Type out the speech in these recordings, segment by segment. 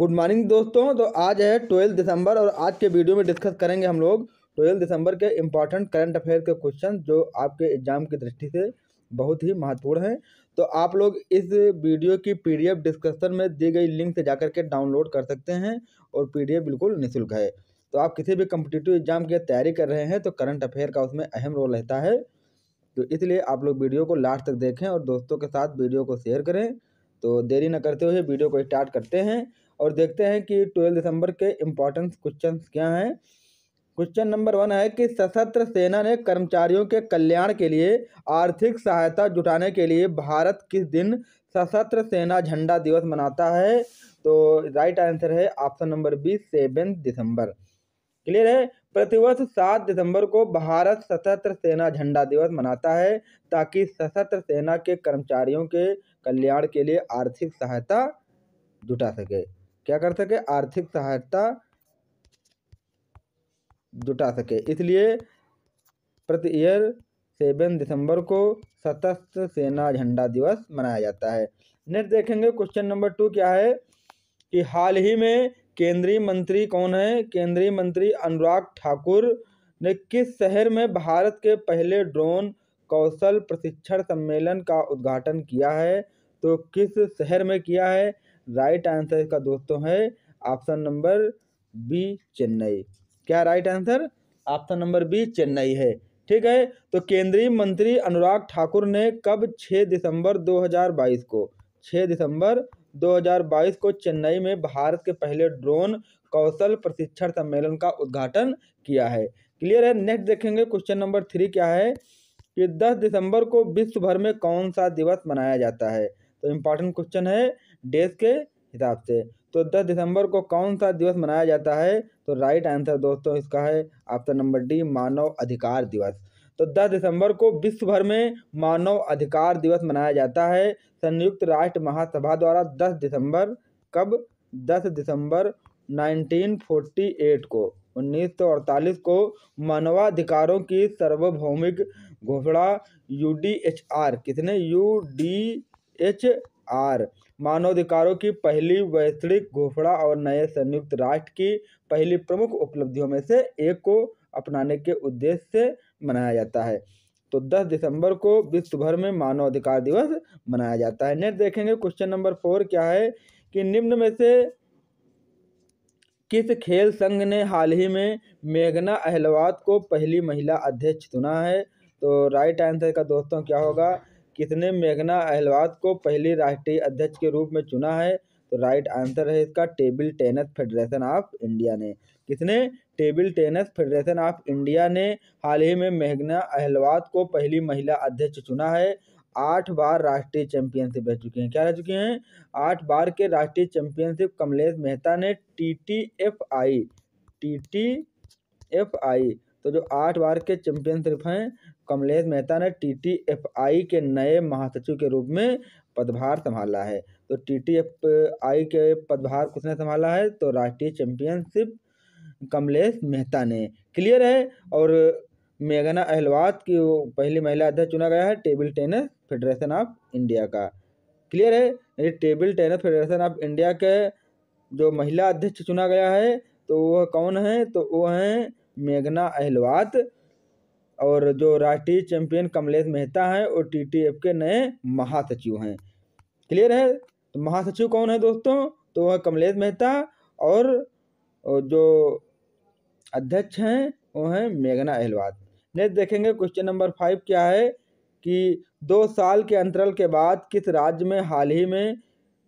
good morning दोस्तों तो आज है ट्वेल्थ दिसंबर और आज के वीडियो में डिस्कस करेंगे हम लोग ट्वेल्थ दिसंबर के इम्पॉर्टेंट करंट अफेयर के क्वेश्चन जो आपके एग्जाम की दृष्टि से बहुत ही महत्वपूर्ण हैं तो आप लोग इस वीडियो की पीडीएफ डिस्कशन में दी गई लिंक से जाकर के डाउनलोड कर सकते हैं और पी बिल्कुल निःशुल्क है तो आप किसी भी कम्पिटिटिव एग्जाम की तैयारी कर रहे हैं तो करंट अफेयर का उसमें अहम रोल रहता है तो इसलिए आप लोग वीडियो को लास्ट तक देखें और दोस्तों के साथ वीडियो को शेयर करें तो देरी न करते हुए वीडियो को स्टार्ट करते हैं और देखते हैं कि ट्वेल्व दिसंबर के इम्पोर्टेंस क्वेश्चन क्या हैं क्वेश्चन नंबर वन है कि सशस्त्र सेना ने कर्मचारियों के कल्याण के लिए आर्थिक सहायता जुटाने के लिए भारत किस दिन सशस्त्र सेना झंडा दिवस मनाता है तो राइट आंसर है ऑप्शन नंबर बी सेवन दिसंबर क्लियर है प्रतिवर्ष सात दिसंबर को भारत सशस्त्र सेना झंडा दिवस मनाता है ताकि सशस्त्र सेना के कर्मचारियों के कल्याण के लिए आर्थिक सहायता जुटा सके क्या कर सके आर्थिक सहायता जुटा सके इसलिए प्रति ईयर सेवन दिसंबर को सशस्त्र सेना झंडा दिवस मनाया जाता है नेक्स्ट देखेंगे क्वेश्चन नंबर टू क्या है कि हाल ही में केंद्रीय मंत्री कौन है केंद्रीय मंत्री अनुराग ठाकुर ने किस शहर में भारत के पहले ड्रोन कौशल प्रशिक्षण सम्मेलन का उद्घाटन किया है तो किस शहर में किया है राइट आंसर इसका दोस्तों है ऑप्शन नंबर बी चेन्नई क्या right answer option number B Chennai है ठीक है तो केंद्रीय मंत्री अनुराग ठाकुर ने कब 6 दिसंबर 2022 को 6 दिसंबर 2022 को चेन्नई में भारत के पहले ड्रोन कौशल प्रशिक्षण सम्मेलन का उद्घाटन किया है क्लियर है नेक्स्ट देखेंगे क्वेश्चन नंबर थ्री क्या है कि 10 दिसंबर को विश्व भर में कौन सा दिवस मनाया जाता है तो इम्पॉर्टेंट क्वेश्चन है डेज के हिसाब से तो 10 दिसंबर को कौन सा दिवस मनाया जाता है तो राइट आंसर दोस्तों इसका है ऑप्शन नंबर डी मानव अधिकार दिवस तो 10 दिसंबर को विश्व भर में मानव अधिकार दिवस मनाया जाता है संयुक्त राष्ट्र महासभा द्वारा 10 दिसंबर कब 10 दिसंबर 1948 को 1948 को मानवाधिकारों की सार्वभौमिक घोषणा यू डी एच आर किसने यू डी एच आर मानवाधिकारों की पहली वैश्विक घोषणा और नए संयुक्त राष्ट्र की पहली प्रमुख उपलब्धियों में से एक को अपनाने के उद्देश्य से मनाया जाता है तो 10 दिसंबर को विश्व भर में मानव अधिकार दिवस मनाया जाता है नेक्स्ट देखेंगे क्वेश्चन नंबर फोर क्या है कि निम्न में से किस खेल संघ ने हाल ही में मेघना अहलवात को पहली महिला अध्यक्ष चुना है तो राइट आंसर का दोस्तों क्या होगा किसने मेघना अहलवाद को पहली राष्ट्रीय अध्यक्ष के रूप में चुना है तो राइट आंसर है इसका table tennis federation of India ने किसने table tennis federation of India ने हाल ही में मेघना अहलवाद को पहली महिला अध्यक्ष चुना है आठ बार राष्ट्रीय चैंपियनशिप रह चुके हैं क्या रह चुके हैं आठ बार के राष्ट्रीय चैंपियनशिप कमलेश मेहता ने T T F I T T F I तो जो आठ बार के चैंपियनशिप हैं कमलेश मेहता ने टी टी एफ आई के नए महासचिव के रूप में पदभार संभाला है तो टी टी एफ आई के पदभार किसने संभाला है तो राष्ट्रीय चैंपियनशिप कमलेश मेहता ने क्लियर है और मेघना अहलवात की पहली महिला अध्यक्ष चुना गया है table tennis federation of India का क्लियर है ये table tennis federation of India के जो महिला अध्यक्ष चुना गया है तो वह कौन है तो वो हैं मेघना अहलवात और जो राष्ट्रीय चैंपियन कमलेश मेहता हैं और टीटीएफ के नए महासचिव हैं क्लियर है तो महासचिव कौन है दोस्तों तो वह कमलेश मेहता और जो अध्यक्ष हैं वो हैं मेघना अहलवात नेक्स्ट देखेंगे क्वेश्चन नंबर फाइव क्या है कि दो साल के अंतराल के बाद किस राज्य में हाल ही में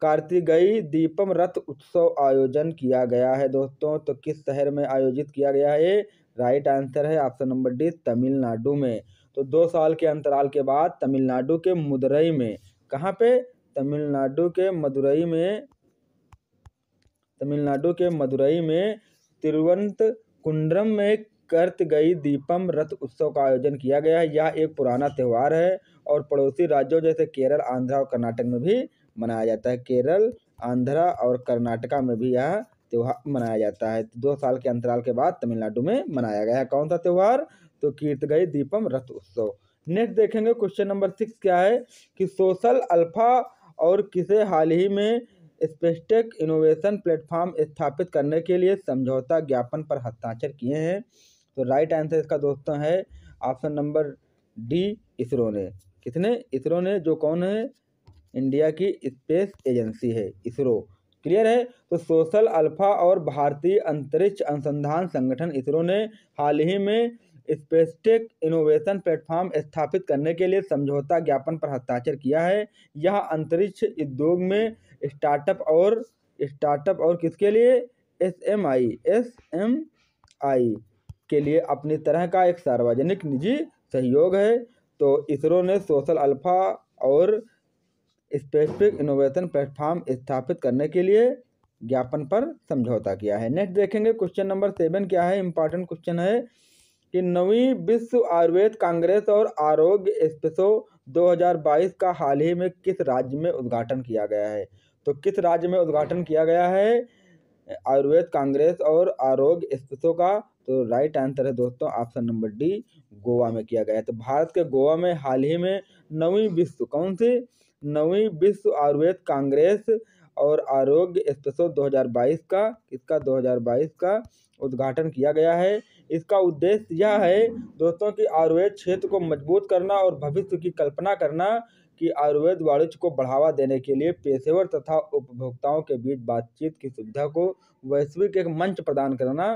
कार्तिकई दीपम रथ उत्सव आयोजन किया गया है दोस्तों तो किस शहर में आयोजित किया गया है राइट आंसर है ऑप्शन नंबर डी तमिलनाडु में तो दो साल के अंतराल के बाद तमिलनाडु के मदुरई में कहाँ पे तमिलनाडु के मदुरई में तमिलनाडु के मदुरई में तिरुवंत कुंड्रम में कर्त गई दीपम रथ उत्सव का आयोजन किया गया है यह एक पुराना त्यौहार है और पड़ोसी राज्यों जैसे केरल आंध्रा और कर्नाटक में भी मनाया जाता है केरल आंध्रा और कर्नाटका में भी यह त्यौहार मनाया जाता है दो साल के अंतराल के बाद तमिलनाडु में मनाया गया है कौन सा त्यौहार तो कीर्त गई दीपम रथ उत्सव नेक्स्ट देखेंगे क्वेश्चन नंबर सिक्स क्या है कि सोशल अल्फा और किसे हाल ही में स्पेस्टेक इनोवेशन प्लेटफॉर्म स्थापित करने के लिए समझौता ज्ञापन पर हस्ताक्षर किए हैं तो राइट आंसर इसका दोस्तों है ऑप्शन नंबर डी इसरो ने किसने इसरो ने जो कौन है इंडिया की स्पेस एजेंसी है इसरो क्लियर है तो सोशल अल्फा और भारतीय अंतरिक्ष अनुसंधान संगठन इसरो ने हाल ही में स्पेसटेक इनोवेशन प्लेटफॉर्म स्थापित करने के लिए समझौता ज्ञापन पर हस्ताक्षर किया है यह अंतरिक्ष उद्योग में स्टार्टअप और स्टार्टअप और किसके लिए S M I S M I के लिए अपनी तरह का एक सार्वजनिक निजी सहयोग है तो इसरो ने सोशल अल्फा और स्पेसिफिक इनोवेशन प्लेटफॉर्म स्थापित करने के लिए ज्ञापन पर समझौता किया है नेक्स्ट देखेंगे क्वेश्चन नंबर सेवन क्या है इंपॉर्टेंट क्वेश्चन है कि नवी विश्व आयुर्वेद कांग्रेस और आरोग्य एक्सप्रेसो 2022 का हाल ही में किस राज्य में उद्घाटन किया गया है तो किस राज्य में उद्घाटन किया गया है आयुर्वेद कांग्रेस और आरोग्य एक्सप्रेसो का तो राइट आंसर है दोस्तों ऑप्शन नंबर डी गोवा में किया गया है तो भारत के गोवा में हाल ही में नवी विश्व कौन सी नवी विश्व आयुर्वेद कांग्रेस और आरोग्य स्पेशल 2022 का इसका 2022 का उद्घाटन किया गया है इसका उद्देश्य यह है दोस्तों कि आयुर्वेद क्षेत्र को मजबूत करना और भविष्य की कल्पना करना कि आयुर्वेद वाणिज्य को बढ़ावा देने के लिए पेशेवर तथा उपभोक्ताओं के बीच बातचीत की सुविधा को वैश्विक एक मंच प्रदान करना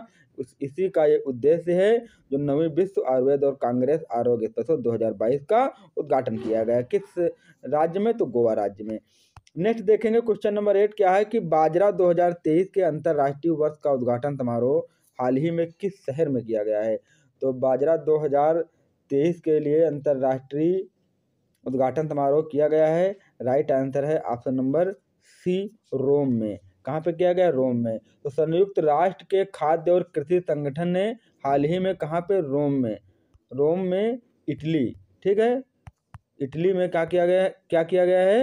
उस इसी का ये उद्देश्य है जो नवी विश्व आयुर्वेद और कांग्रेस आरोग्य सत्र दो का उद्घाटन किया गया किस राज्य में तो गोवा राज्य में नेक्स्ट देखेंगे क्वेश्चन नंबर एट क्या है कि बाजरा 2023 के अंतर्राष्ट्रीय वर्ष का उद्घाटन समारोह हाल ही में किस शहर में किया गया है तो बाजरा 2023 के लिए अंतर्राष्ट्रीय उद्घाटन समारोह किया गया है राइट आंसर है ऑप्शन नंबर सी रोम में कहाँ पे किया गया रोम में तो संयुक्त राष्ट्र के खाद्य और कृषि संगठन ने हाल ही में कहाँ पे रोम में रोम में इटली ठीक है इटली में क्या किया गया क्या किया गया है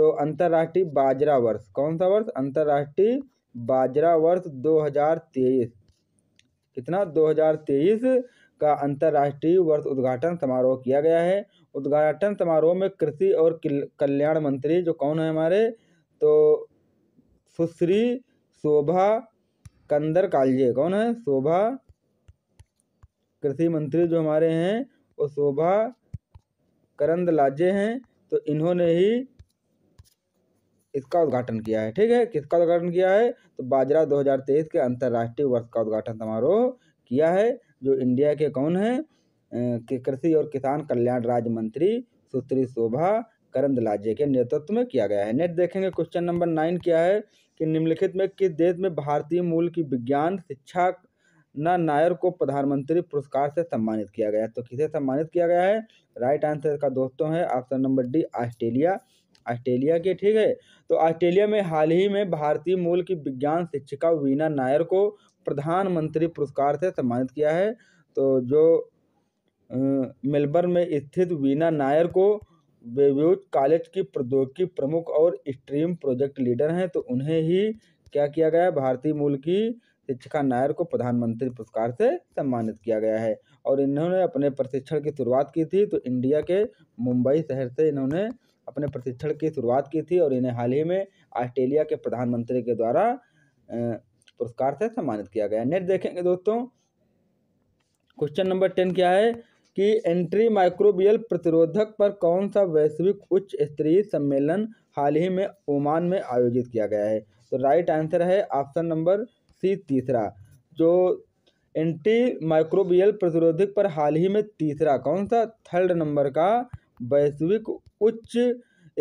तो अंतर्राष्ट्रीय बाजरा वर्ष कौन सा वर्ष अंतर्राष्ट्रीय बाजरा वर्ष 2023 कितना 2023 का अंतर्राष्ट्रीय वर्ष उद्घाटन समारोह किया गया है उद्घाटन समारोह में कृषि और कल्याण मंत्री जो कौन है हमारे तो सुश्री शोभा कंदर कालजे कौन है शोभा कृषि मंत्री जो हमारे हैं वो शोभा करंद लाजे हैं तो इन्होंने ही इसका उद्घाटन किया है ठीक है किसका उद्घाटन किया है तो बाजरा 2023 के अंतर्राष्ट्रीय वर्ष का उद्घाटन समारोह किया है जो इंडिया के कौन है के कृषि और किसान कल्याण राज्य मंत्री सुश्री शोभा करंदलाजे के नेतृत्व में किया गया है नेक्स्ट देखेंगे क्वेश्चन नंबर नाइन क्या है कि निम्नलिखित में किस देश में भारतीय मूल की विज्ञान शिक्षा ना नायर को प्रधानमंत्री पुरस्कार से सम्मानित किया गया है तो किसे सम्मानित किया गया है राइट आंसर इसका दोस्तों है option number D Australia Australia के ठीक है तो ऑस्ट्रेलिया में हाल ही में भारतीय मूल की विज्ञान शिक्षिका वीना नायर को प्रधानमंत्री पुरस्कार से सम्मानित किया है तो जो मेलबर्न में स्थित वीना नायर को बेब्यूज कॉलेज की प्रौद्योगिकी प्रमुख और स्ट्रीम प्रोजेक्ट लीडर हैं तो उन्हें ही क्या किया गया भारतीय मूल की शिक्षिका नायर को प्रधानमंत्री पुरस्कार से सम्मानित किया गया है और इन्होंने अपने प्रशिक्षण की शुरुआत की थी तो इंडिया के मुंबई शहर से इन्होंने अपने प्रशिक्षण की शुरुआत की थी और इन्हें हाल ही में ऑस्ट्रेलिया के प्रधानमंत्री के द्वारा पुरस्कार से सम्मानित किया गया नेट देखेंगे दोस्तों क्वेश्चन नंबर टेन क्या है कि एंट्री माइक्रोबियल प्रतिरोधक पर कौन सा वैश्विक उच्च स्तरीय सम्मेलन हाल ही में ओमान में आयोजित किया गया है तो राइट आंसर है ऑप्शन नंबर सी तीसरा जो एंटी माइक्रोबियल प्रतिरोधक पर हाल ही में तीसरा कौन सा थर्ड नंबर का वैश्विक उच्च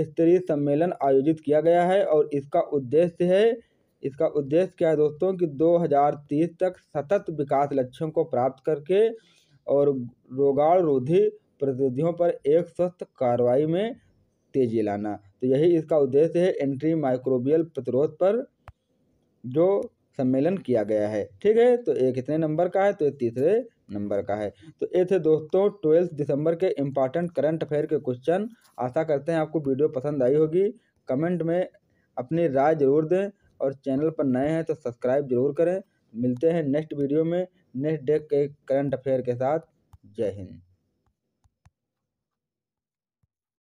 स्तरीय सम्मेलन आयोजित किया गया है और इसका उद्देश्य है इसका उद्देश्य क्या है दोस्तों कि 2030 तक सतत विकास लक्ष्यों को प्राप्त करके और रोगाणरोधी प्रतिरोधियों पर एक स्वस्थ कार्रवाई में तेजी लाना तो यही इसका उद्देश्य है एंट्री माइक्रोबियल प्रतिरोध पर जो सम्मेलन किया गया है ठीक है तो ये कितने नंबर का है तो ये तीसरे नंबर का है तो ये थे दोस्तों ट्वेल्थ दिसंबर के इम्पॉर्टेंट करंट अफेयर के क्वेश्चन आशा करते हैं आपको वीडियो पसंद आई होगी कमेंट में अपनी राय जरूर दें और चैनल पर नए हैं तो सब्सक्राइब जरूर करें मिलते हैं नेक्स्ट वीडियो में नेक्स्ट डे के करंट अफेयर के साथ जय हिंद